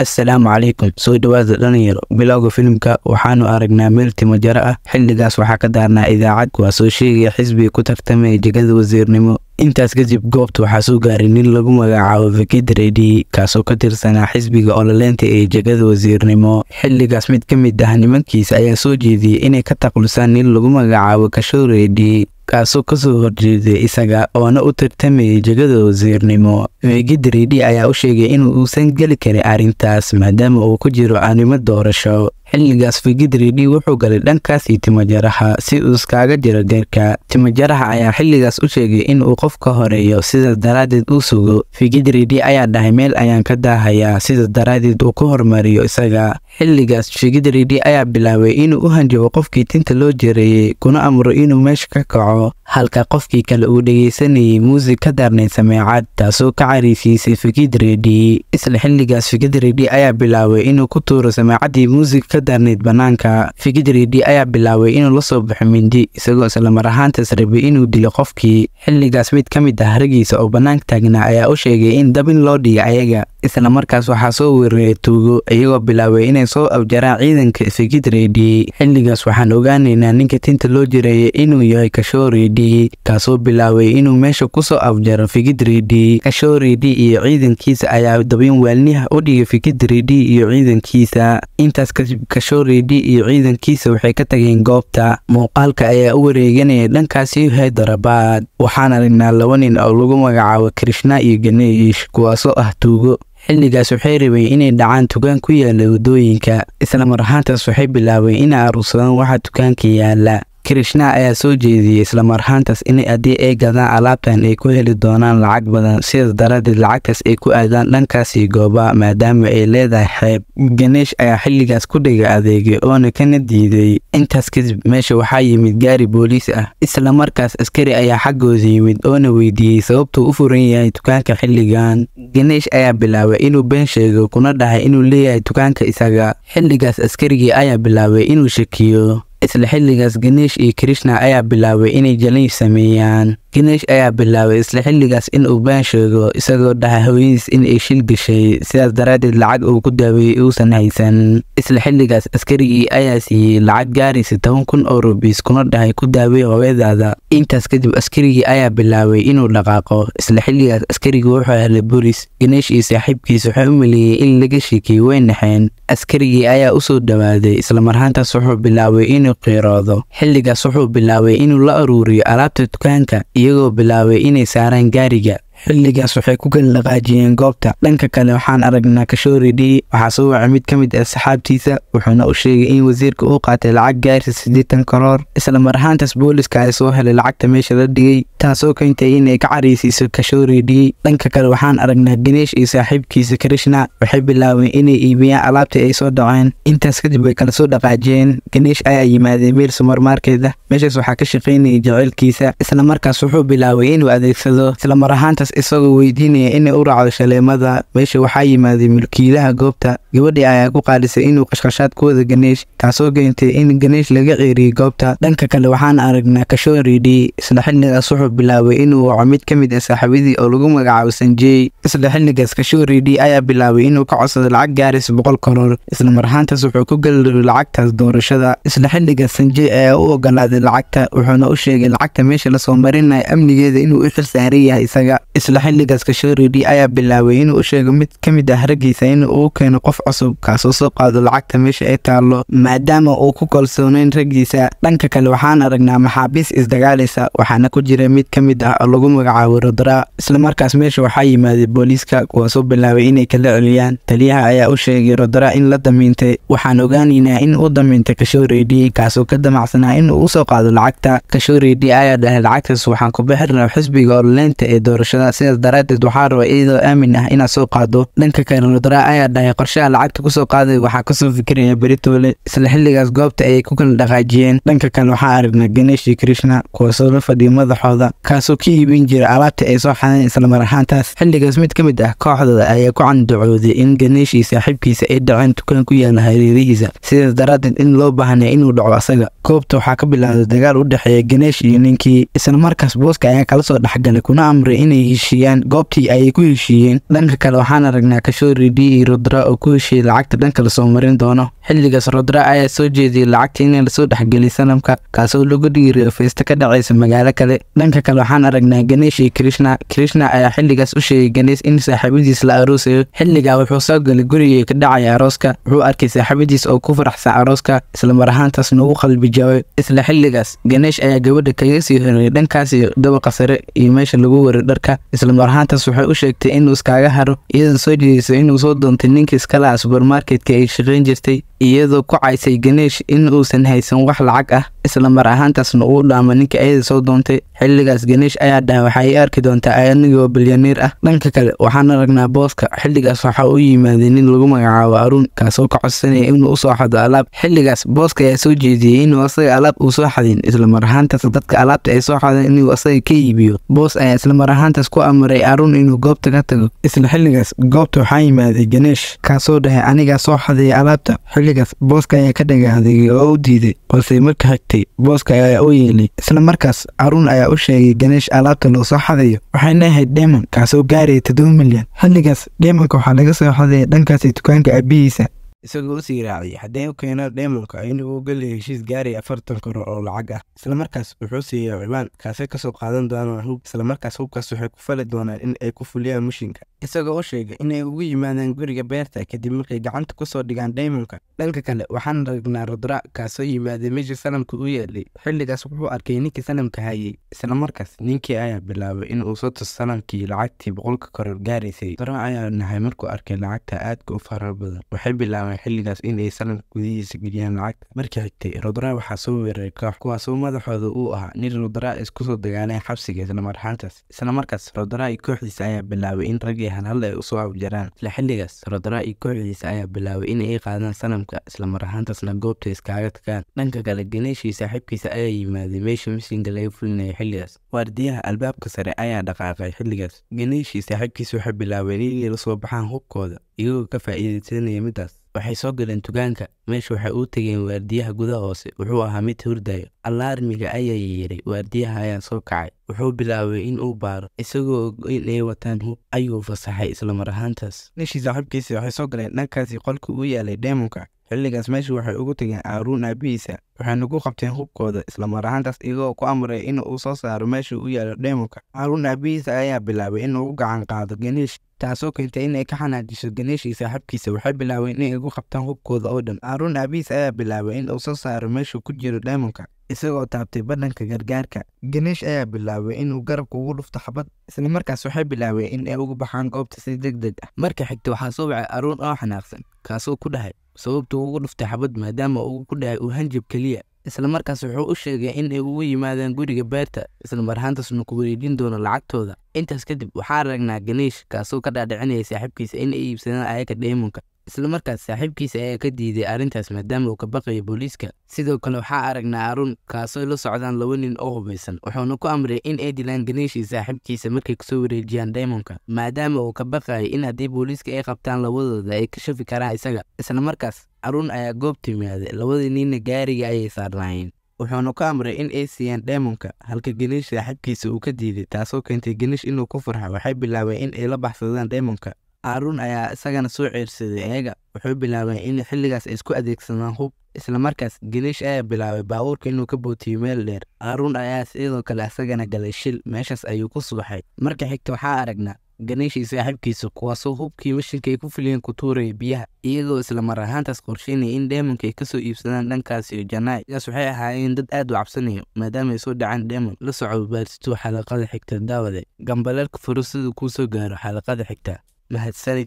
assalaamu calaykum soo dhowaada dhalinyaro bilowga filimka waxaanu aragnaa meel timojaro ah xilligaas waxaa ka daarnaa idaacad kuwaa soo sheegaya xisbiga ku tartamaya jegada wasiirnimo intaas kadib goobta waxaa soo gaaray nin lagu magacaabo vikidredi kaasoo ka tirsanaa xisbiga ololeynta ee jegada wasiirnimo xilligaas mid ka mid ah nimankiisa ayaa soo jeediyey inay ka taklusaan nin lagu magacaabo kashoredi kaasoo kasoo horjeeday isaga oona u tartamayay jegada wasiirnimo redi ayaa u sheegay in uusan geli karin arrintaas maadaama uu ku jiro arrimo doorasho xilligaas figitridi wuxuu galay dhankaasii timajaraha si uu iskaaga jiro geerka timajaraha ayaa xilligaas u sheegay in uu qof ka horeeyo sidaas daraaddeed uu sugo figidridi ayaa dhahay meel ayaan ka daahayaa sidaas daraaddeed uu ku hormariyo isaga xilligaas figidridi ayaa bilaabay inuu u hanjabo qofkii tinta loo jereeyey kuna amro inuu meesha ka kaco halka qofkii kale uu dhegaysanayay muusig ka daarnay sameecad taasoo ka cariisiisay figitridi isla xilligaas figitridi ayaa bilaabay inuu ku tuuro sameecadii muusig ka bannaanka fikidridi ayaa bilaabay inuu la soo baxo mindi isagoo islamar ahaantaas rabay inuu dilo qofkii xilligaas mid ka mid ah harigiisa oo bannaanka taagnaa ayaa u sheegay in dabin loo dhigay ayaga isla markaas waxaa soo weeraray tuugo iyagoo bilaabay inay soo afjaraan ciidanka isagidreydii xilligaas waxaan ogaanaynaa ninka tinta loo jiraya inuu yahay kashooreydii kaasoo bilaabay inuu meesha kusoo afjaro fikidreydii kashoredi iyo ciidankiisa ayaa dabyan waalniha u dhigay fikidreydii iyo ciidankiisa intaas kashoredi iyo ciidankiisa waxay ka tageen goobta muuqaalka ayaa u wareeganaya dhankaasi haydarabaad waxaan aragnaa laba nin oo lagu magacaabo krishna iyo ganeesh kuwaasoo ah tuugo xilligaas waxay rabeen inay dhacaan tukaan ku yaalla waddooyinka isla mar ahaantaas waxay bilaabeen inay aruursadaan waxaa tukaanka yaalla krishna ayaa soo jeediyey islamarhaantaas in haddii ay gadaan alaabtan ay ku heli doonaan lacag badan sidaas daradeed lacagtaas ay ku aadaan dhankaasii goobaha maadaama ay leedahay xeeb ganeesh ayaa xilligaas ku dhiga adeegay oona kana diiday intaas kadib meesha waxaa yimid gaari booliis ah islamarkaas askari ayaa xaggooda yimid oona weydiiyey sababtuu u furan yahay dukaanka xilligan ganeesh ayaa bilaabay inuu been sheego kuna dhahay inuu leeyahay dukaanka isaga xilligaas askarigii ayaa bilaabay inuu shakiyo isla xilligaas Ganesh iyo Krishna ayaa bilaabay inay jalin sameeyaan Kinech ayaa bilaabay isla xilligaas in uu been sheego isagoo dhaha hawadiis in ay shil gashay sidaas daraaddeed lacag uu ku daaweeyey uusan haysan isla xilligaas askarigii ayaa siiyey lacag gaaraysa toban kun oo rubiis kuna dhahay ku daawey hooyadaada intaas kadib askarigii ayaa bilaabay inuu dhaqaaqo isla xilligaas askarigii wuxuu helay buris Kinech iyo saaxiibkiis waxay u maleeyey in laga sheekiyey way naxeen askarigii ayaa usoo dhawaaday isla marhaantaas wuxuu bilaabay inuu qiiroodo xilligaas wuxuu bilaabay inuu la aruuriyo alaabta dukaanka iyo iyagoo bilaabay inay saaraan gaariga xilligaas waxay ku kala dhaqaajiyeen goobta dhanka kale waxaan aragnaa kashoori dhii waxaa soo wacay mid ka mid ah saxaabtiisa wuxuuna u sheegay in wasiirka uu qaatay lacag gaarsi siddeetan koroor isla mar ahaantaas booliska ay soo helay lacagta meesha la dhigay taasoo keentay inay ka cariisiiso kashooridi dhanka kale waxaan aragnaa ganeesh iyo saaxiibkiisa krishna waxay bilaabeen inay iibiyaan alaabtii ay soo dhaceen intaas kadib way kala soo dhaqaajiyeen ganeesh ayaa yimaadey meel sumarmaarkeeda meeshaas waxaa ka shaqaynayay jaceylkiisa isla markaas wuxuu bilaabay inuu adeegsado islamar ahaantaas isagoo weydiinaya inay u raacdo shaleemada meesha waxaa yimaaday mulkiilaha goobta gabadhii ayaa ku qaadisay inuu qashqashaadkooda ganeesh taasoo keentay in ganesh laga ceeriyey goobta dhanka kale waxaan aragnaa kashooridi isla xilligaas wuxuu Navarro bilaabay inuu waco mid ka mid ah saaxiibadii oo lagu magacaabo Sanjay isla xilligaas Kashoori D ayaa bilaabay inuu ka codsado lacag gaaraysa boqol kalool isla mar wuxuu ku galdhaway lacagtaas doorashada isla xilligaas Sanjay ayaa u ogolaaday lacagta wuxuuna u sheegay lacagta meesha lasoo marinaya amnigeeda inuu u xil saaran yahay isaga isla xilligaas Kashoori D ayaa bilaabay inuu u sheego mid ka mid ah haragiisa in uu keeno qof cusub kaasoo soo qaado lacagta meesha ay taalo maadaama uu ku kalsoonayn raggiisa dhanka kale waxaan aragnaa maxaabiis isdagaalaysa waxaana ku jira mid ka mid ah oo lagu magacaabo rodraa islamarkaas meesha waxaa yimaadey booliiska kuwaasoo bilaabay inay kala celiyaan taliyaha ayaa u sheegay rodraa in la damiintay waxaan ogaanaynaa in uu damiintay kashooreydhi kaasoo ka damacsanaa in usoo qaado lacagta kashooreydhi ayaa dhahay lacagtaas waxaan ku bixirnaa xisbiga ololeynta ee doorashada sidaas daraadeed waxaa raba iyadoo aamin ah inaad soo qaado dhanka kale rodra ayaa dhahay qorshaha lacagta kusoo qaaday waxaa kasoo fikiraya beritoole isla xilligaas goobta ayay ku kala dhaqaajiyeen dhanka kale waxaa aragna ganeshi krishna kuwaasoo la fadhiya madaxooda kooxda kaasoo ka iibin jira alaabta ay soo xadeen islamar ahaantaas xilligaas mid ka mid ah kooxdooda ayaa ku candacooday in ganeeshii saaxiibkiisa ay dhaceen dukaan ku yaala hareerihiisa sidaas daraaddeed in loo baahnaya inuu dhaco asaga goobta waxaa ka bilaabday dagaal u dhexeeya ganeesh iyo ninkii isla markaas booska ayaa kala soo dhexgalay kuna amray inay heshiiyaan goobtii ayay ku heshiiyeen dhanka kale waxaan aragnaa kashoori d rodra oo ku heshiiyey lacagta dhanka lasoo marin doono xilligaas rodra ayaa soo jeediyey lacagta inay lasoo dhexgeliyay sanamka kaasoo lagu dhiiriyay feysta ka dhacaysa magaalo kale dhanka dhanka kale waxaan aragnaa ganesh iyo krishna krishna ayaa xilligaas u sheegay ganeesh in saaxiibadiis la aroosayo xilligaa wuxuu soo galay gurigii ka dhacaya arooska wuxuu arkay saaxiibadiis oo ku faraxsan arooska islamar mar ahaantaas qalbi jabay isla xilligaas ganeesh ayaa gabadha kaga sii horeyay dhankaasi dabaqa sare iyo meesha lagu wari dharka islamar ahaantaas waxay u sheegtay inuu iskaaga haro iyadoo soo jeedisay inuu soo doontay ninka iskalaha subermarketka ay shaqayn jirtay iyadoo ku caysay ganeesh in uusan haysan wax lacag ah isla mar ahaantaasna uu dhaamo ninka ayada soo doontay xilligaas ganesh ayaa dhaha waxaa arki doontaa anigoo bilyaneer ah dhanka kale waxaan aragnaa booska xilligaas waxaa u yimaaday nin lagu magacaabo aruun kaasoo ka codsanaya inuu usoo xado alaab xilligaas booska ayaa soo jeediyey inuu asaga alaab uu soo xadin isla mar ahaantaas dadka alaabta ay soo xadeen inuu asaga ka iibiyo boos ayaa isla ahaantaas ku amaray aruun inuu goobta ka tago isla xilligaas goobta waxaa yimaaday ganeesh kaasoo dhahay anigaa soo xadaya alaabta xilligaas booska ayaa ka dhagaahday oo u diiday balse marka xigtay geystay booska ayaa u yeelay isla markaas caruun ayaa u sheegay ganeesh alaabta loo soo xadayo waxayna ahayd dhemon kaasoo gaaraya toddoba milyan xilligaas dheemanka waxaa laga soo xadaya dhankaasi dukaanka aabihiisa isagoo sii raaciyay haddee u keena dheemonka inuu geliyay heshiis gaaray afartan karo oo lacag ah islamarkaas wuxuu siiyay cimaan kaasay kasoo qaadan doonaan hub islamarkaas hubkaas waxay ku fali doonaan in ay ku fuliyaan mushinka isagoo u sheegay inay ugu yimaadaan guriga beerta kadib markay gacanta ku soo dhigaan dheemonka dhanka kale waxaan ragnaa radraac kaasoo yimaaday meeshii sanamka u yeelay xilligaas wuxuu arkay ninkii sanamka hayay islamarkaas ninkii ayaa bilaabay in uu soo tuso sanamkii lacagtii boqolka koror gaaraysay daraa ayaa nahay markuu arkay lacagta aadka u farar badan waxay bilaabay bilaabay xilligaas inay ay gudihiisa geliyaan lacagta markii xigtay rodra waxaa soo weeraray koox kuwaasoo madaxooda uu ahaa nin rodraa isku soo dagaalay xabsiga isla marxaantaas isla markaas rodraa iyo kooxdiisa ayaa bilaabay in raggii halhal ay usoo awjaraan isla xilligaas rodraa iyo kooxdiisa ayaa bilaabay in ay qaadaan sanamka isla marxaantaasna goobta iskaaga tagaan dhanka kale ganeeshii saaxiibkiisa ayaa yimaaday meesha mislinga laga fulinayo xilligaas waardiyaha albaabka sare ayaa dhaqaaqay xilligaas ganeeshii saaxiibkiisa waxay bilaabeen inay la soo baxaan hubkooda iyagoo ka faa'iidaysanaya middaas waxay soo galeen tugaanka meesha waxay uu tegeen waardiyaha gudaha hoose wuxuu ahaa mid hurdayo alaarmiga ayaa yeedhay waardiyaha ayaa soo kacay wuxuu bilaabay in uu baaro isagoo in ay wataan hub ayuu fasaxay islamar ahaantaas nishi saaxiibkiisi waxay soo galeen dhankaasi qolka uu yaalay deemonka xilligaas meeshu waxay ugu tageen aaruun aabihiisa waxayna ku qabteen hubkooda islamar ahaantaas iyagoo ku amray in uu soo saaro meeshuu u yaalo dheemuka aaruun aabihiisa ayaa bilaabay inuu u gacan qaado ganeesh taasoo keentay inay ka xanaajiso ganeeshii saaxibkiisa waxay bilaabeen inay ugu qabtaan hubkooda oo dhan aaruun aabihiis ayaa bilaabay in uu soo saaro meeshuu ku jiro dheemunka isagoo taabtay badhanka gargaarka ganeesh ayaa bilaabay inuu garabka ugu dhufto xabad isla waxay bilaabeen in ay ugu baxaan goobta si deg deg ah marka xigta waxaa soo wacay aaruun oo xanaaqsan kaasuu ku dhahay sababtu ugu dhuftay xabad maadaama uu ku dhahay uu hanjab keliya isla markaas wuxuu u sheegay in ay ugu yimaadaan guriga beerta isla marhaantaasna ku wareejin doono lacagtooda intaas kadib waxaa aragnaa ganiish kaasoo ka dhaadhicinaya saaxiibkiisa in ay iibsadaan ayaka dheemunka islamarkaas saaxiibkiisa ayaa ka diiday arrintaas maadaama uu ka baqayo booliiska sidoo kale waxaa aragnaa arun kaasoo la socdaan laba nin oo hubaysan wuxuuna ku amray in ay dilaan galeeshii saaxiibkiisa markay kusoo wareejiyaan daymonka maadaama uu ka baqayo in haddii booliiska ay qabtaan labadooda ay ka shafi karaan isaga islamarkaas arun ayaa goob timaaday labadii ninna gaariga ayay saarnaayeen wuxuuna ku amray in ay siiyaan daymonka halka geniish saaxiibkiisa uu ka diiday taasoo keentay geniish inuu ku farxo waxay bilaabeen in ay la baxsadaan daymonka haaruun ayaa isagana soo ceersaday ayaga wuxuu bilaabay in xilligaas ay isku adeegsadaan hub islamarkaas geliish ayaa bilaabay baabuurka inuu ka bootiyo meel dheer haaruun ayaa sidoo kale isagana galay shil meeshaas ayuu ku subaxay marka xigta waxaa aragnaa ganeesh iyo saaxiibkiisa kuwaasoo hubkii mashilka ay ku filiyeen ku tuuraya biyaha iyagoo islamar ahaantaas qorsheynaya in dheemonka ay kasoo iibsadaan dhankaas iyo janaay sidaas waxay ahaayeen dad aad u cabsanaya maadaama ay soo dhacaan dheemon la soco baarsito xalaqada xigta daawade gambaleelka furo siduu kuu soo gaaro xalaqada xigta سند